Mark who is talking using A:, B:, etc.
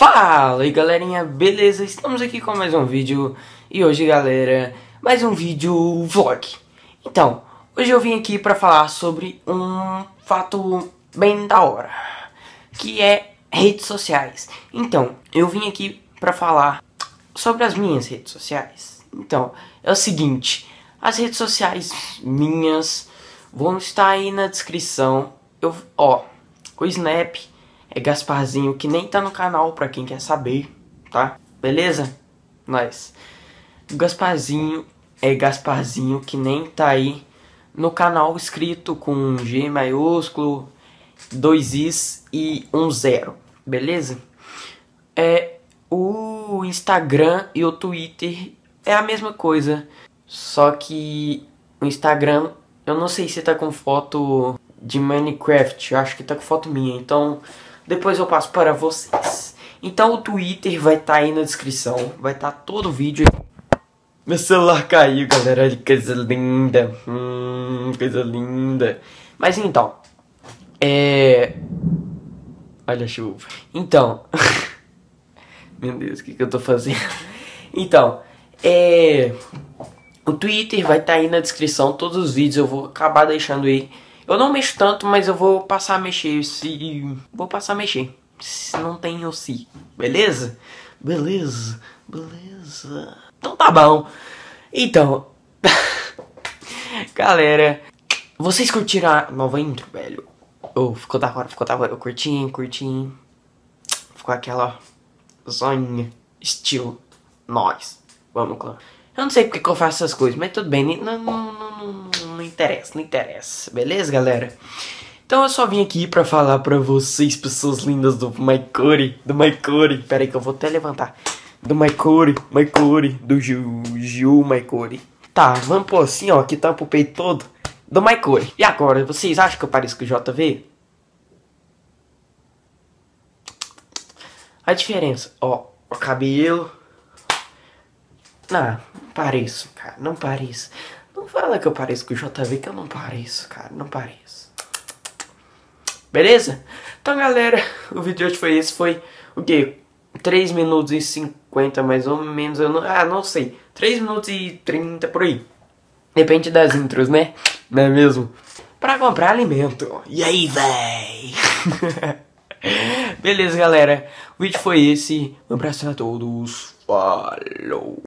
A: Fala aí galerinha, beleza? Estamos aqui com mais um vídeo e hoje galera, mais um vídeo vlog. Então, hoje eu vim aqui pra falar sobre um fato bem da hora, que é redes sociais. Então, eu vim aqui pra falar sobre as minhas redes sociais. Então, é o seguinte, as redes sociais minhas vão estar aí na descrição. Eu, ó, o Snap é Gasparzinho, que nem tá no canal pra quem quer saber, tá? Beleza? Nós. O Gasparzinho é Gasparzinho, que nem tá aí no canal escrito com G maiúsculo, dois Is e um zero, beleza? É, o Instagram e o Twitter é a mesma coisa, só que o Instagram, eu não sei se tá com foto de Minecraft, eu acho que tá com foto minha, então depois eu passo para vocês. Então o Twitter vai estar tá aí na descrição, vai estar tá todo o vídeo. Meu celular caiu, galera, Olha, coisa linda, hum, coisa linda. Mas então, é... Olha a chuva. Então, meu Deus, o que, que eu tô fazendo? Então, é... O Twitter vai estar tá aí na descrição, todos os vídeos eu vou acabar deixando aí eu não mexo tanto, mas eu vou passar a mexer se... Vou passar a mexer. Se não tem eu se. Beleza? Beleza. Beleza. Então tá bom. Então... Galera... Vocês curtiram a nova intro, velho? Oh, ficou da hora, ficou da hora. Eu curti, curti. Ficou aquela zoinha, estilo. Nós. Vamos, clã. Eu não sei porque que eu faço essas coisas, mas tudo bem. Né? Não, não, não, não interessa, não interessa. Beleza, galera? Então eu só vim aqui para falar para vocês, pessoas lindas do Maikori, do Maikori. Pera aí que eu vou até levantar. Do Maikori, Maikori, do Gil, Gil Maikori. Tá, vamos pôr assim, ó, que tampa o peito todo. Do Maikori. E agora, vocês acham que eu pareço com o JV? A diferença, ó, o cabelo... Não, não pareço, cara, não pareço. Não fala que eu pareço com o JV, que eu não pareço, cara. Não pareço. Beleza? Então, galera, o vídeo de hoje foi esse. Foi o quê? 3 minutos e 50, mais ou menos. Eu não, ah, não sei. 3 minutos e 30, por aí. Depende das intros, né? Não é mesmo? Pra comprar alimento. E aí, véi? Beleza, galera. O vídeo foi esse. Um abraço a todos. Falou.